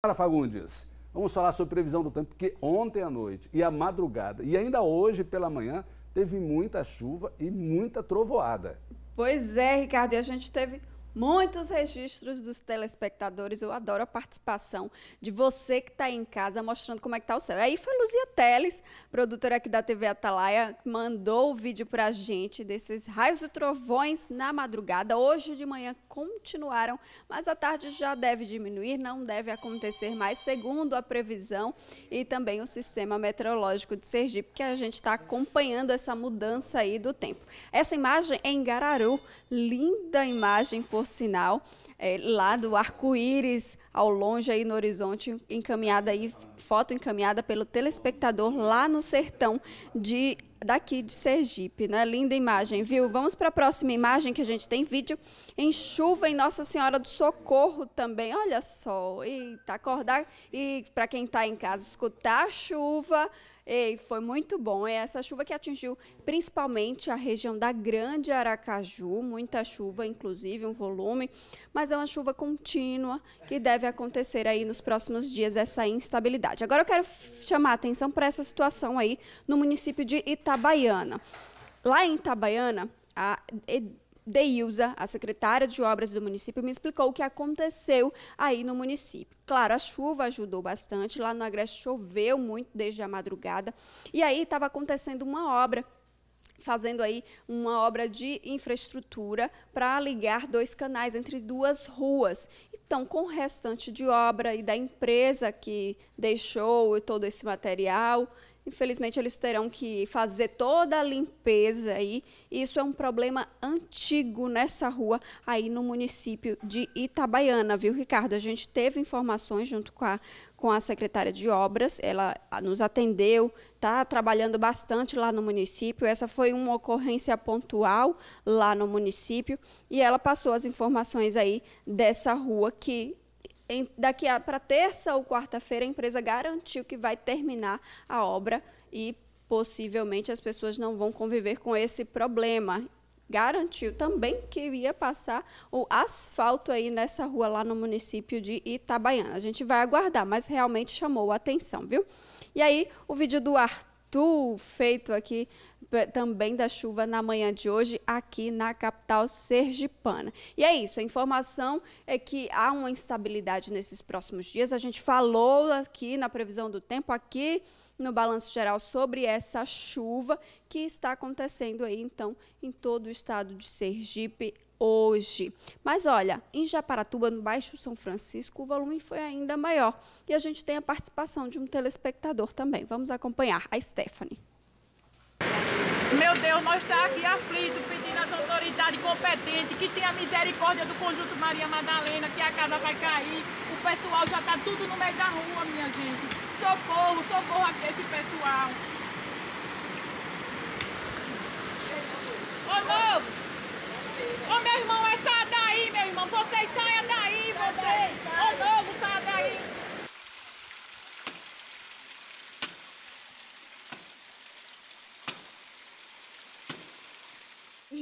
Para Fagundes, vamos falar sobre previsão do tempo, porque ontem à noite e à madrugada e ainda hoje pela manhã teve muita chuva e muita trovoada. Pois é, Ricardo, e a gente teve Muitos registros dos telespectadores, eu adoro a participação de você que está em casa mostrando como é que está o céu. Aí foi Luzia Teles, produtora aqui da TV Atalaia, que mandou o vídeo para a gente desses raios e trovões na madrugada. Hoje de manhã continuaram, mas à tarde já deve diminuir, não deve acontecer mais, segundo a previsão e também o sistema meteorológico de Sergipe, que a gente está acompanhando essa mudança aí do tempo. Essa imagem é em Gararu, linda imagem, por por sinal, é, lá do arco-íris ao longe aí no horizonte, encaminhada aí, foto encaminhada pelo telespectador lá no sertão de daqui de Sergipe, né? Linda imagem, viu? Vamos para a próxima imagem que a gente tem vídeo em chuva em Nossa Senhora do Socorro também. Olha só, eita, acordar e para quem está em casa escutar a chuva Ei, foi muito bom. É essa chuva que atingiu principalmente a região da Grande Aracaju, muita chuva, inclusive um volume, mas é uma chuva contínua que deve acontecer aí nos próximos dias essa instabilidade. Agora eu quero chamar a atenção para essa situação aí no município de Itabaiana. Lá em Itabaiana, a Deilza, a secretária de obras do município, me explicou o que aconteceu aí no município. Claro, a chuva ajudou bastante, lá no Agreste choveu muito desde a madrugada, e aí estava acontecendo uma obra fazendo aí uma obra de infraestrutura para ligar dois canais entre duas ruas. Então, com o restante de obra e da empresa que deixou todo esse material, Infelizmente, eles terão que fazer toda a limpeza aí. Isso é um problema antigo nessa rua aí no município de Itabaiana, viu, Ricardo? A gente teve informações junto com a, com a secretária de obras, ela nos atendeu, está trabalhando bastante lá no município. Essa foi uma ocorrência pontual lá no município e ela passou as informações aí dessa rua que em, daqui para terça ou quarta-feira, a empresa garantiu que vai terminar a obra e possivelmente as pessoas não vão conviver com esse problema. Garantiu também que ia passar o asfalto aí nessa rua lá no município de Itabaiana. A gente vai aguardar, mas realmente chamou a atenção, viu? E aí, o vídeo do Arthur, feito aqui também da chuva na manhã de hoje aqui na capital sergipana. E é isso, a informação é que há uma instabilidade nesses próximos dias. A gente falou aqui na previsão do tempo aqui no balanço geral sobre essa chuva que está acontecendo aí então em todo o estado de Sergipe hoje. Mas olha, em Japaratuba, no Baixo São Francisco, o volume foi ainda maior e a gente tem a participação de um telespectador também. Vamos acompanhar a Stephanie. Meu Deus, nós estamos tá aqui aflitos, pedindo às autoridades competentes que tenha misericórdia do Conjunto Maria Madalena, que a casa vai cair. O pessoal já está tudo no meio da rua, minha gente. Socorro, socorro aqui esse pessoal. Ô, novo!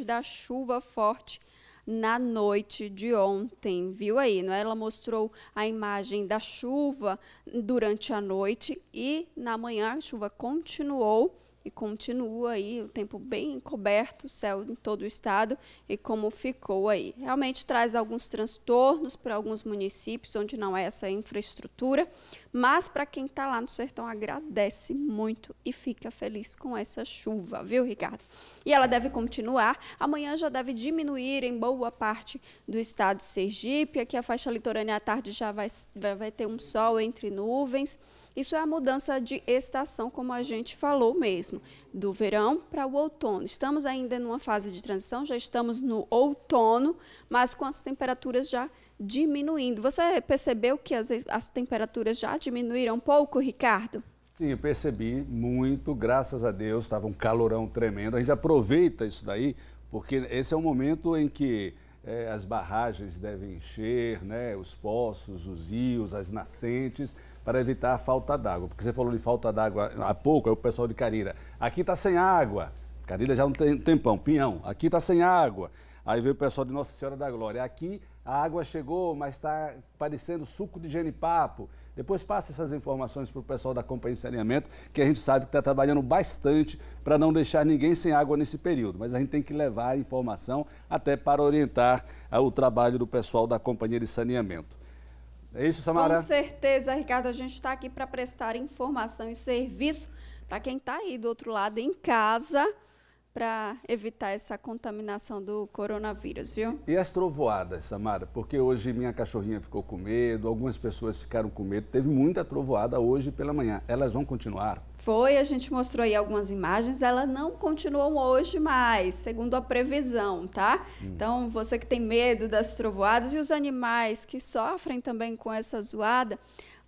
da chuva forte na noite de ontem, viu aí? Não é? Ela mostrou a imagem da chuva durante a noite e na manhã a chuva continuou e continua aí o tempo bem coberto, céu em todo o estado e como ficou aí. Realmente traz alguns transtornos para alguns municípios onde não é essa infraestrutura, mas para quem está lá no sertão agradece muito e fica feliz com essa chuva, viu, Ricardo? E ela deve continuar. Amanhã já deve diminuir em boa parte do estado de Sergipe. Aqui a faixa litorânea à tarde já vai, vai ter um sol entre nuvens isso é a mudança de estação, como a gente falou mesmo, do verão para o outono. Estamos ainda numa fase de transição, já estamos no outono, mas com as temperaturas já diminuindo. Você percebeu que as, as temperaturas já diminuíram um pouco, Ricardo? Sim, eu percebi muito, graças a Deus, estava um calorão tremendo. A gente aproveita isso daí, porque esse é o momento em que é, as barragens devem encher, né, os poços, os rios, as nascentes para evitar a falta d'água. Porque você falou de falta d'água há pouco, aí é o pessoal de Carira, aqui está sem água. Carira já não tem um tempão, pinhão, aqui está sem água. Aí veio o pessoal de Nossa Senhora da Glória, aqui a água chegou, mas está parecendo suco de genipapo. Depois passa essas informações para o pessoal da Companhia de Saneamento, que a gente sabe que está trabalhando bastante para não deixar ninguém sem água nesse período. Mas a gente tem que levar a informação até para orientar ah, o trabalho do pessoal da Companhia de Saneamento. É isso, Samara? Com certeza, Ricardo. A gente está aqui para prestar informação e serviço para quem está aí do outro lado em casa para evitar essa contaminação do coronavírus, viu? E as trovoadas, Samara? Porque hoje minha cachorrinha ficou com medo, algumas pessoas ficaram com medo. Teve muita trovoada hoje pela manhã. Elas vão continuar? Foi, a gente mostrou aí algumas imagens. Ela não continuam hoje mais, segundo a previsão, tá? Hum. Então, você que tem medo das trovoadas e os animais que sofrem também com essa zoada,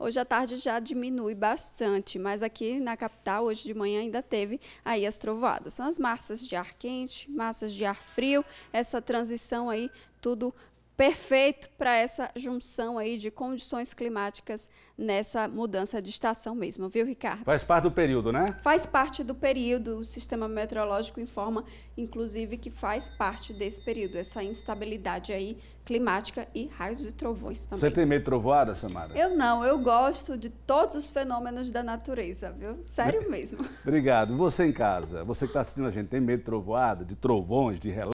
Hoje à tarde já diminui bastante, mas aqui na capital, hoje de manhã, ainda teve aí as trovoadas. São as massas de ar quente, massas de ar frio, essa transição aí tudo perfeito para essa junção aí de condições climáticas nessa mudança de estação mesmo, viu, Ricardo? Faz parte do período, né? Faz parte do período. O sistema meteorológico informa, inclusive, que faz parte desse período, essa instabilidade aí climática e raios e trovões também. Você tem medo de trovoada, Samara? Eu não, eu gosto de todos os fenômenos da natureza, viu? Sério mesmo. Obrigado. Você em casa, você que está assistindo a gente, tem medo de trovoada, de trovões, de relógio?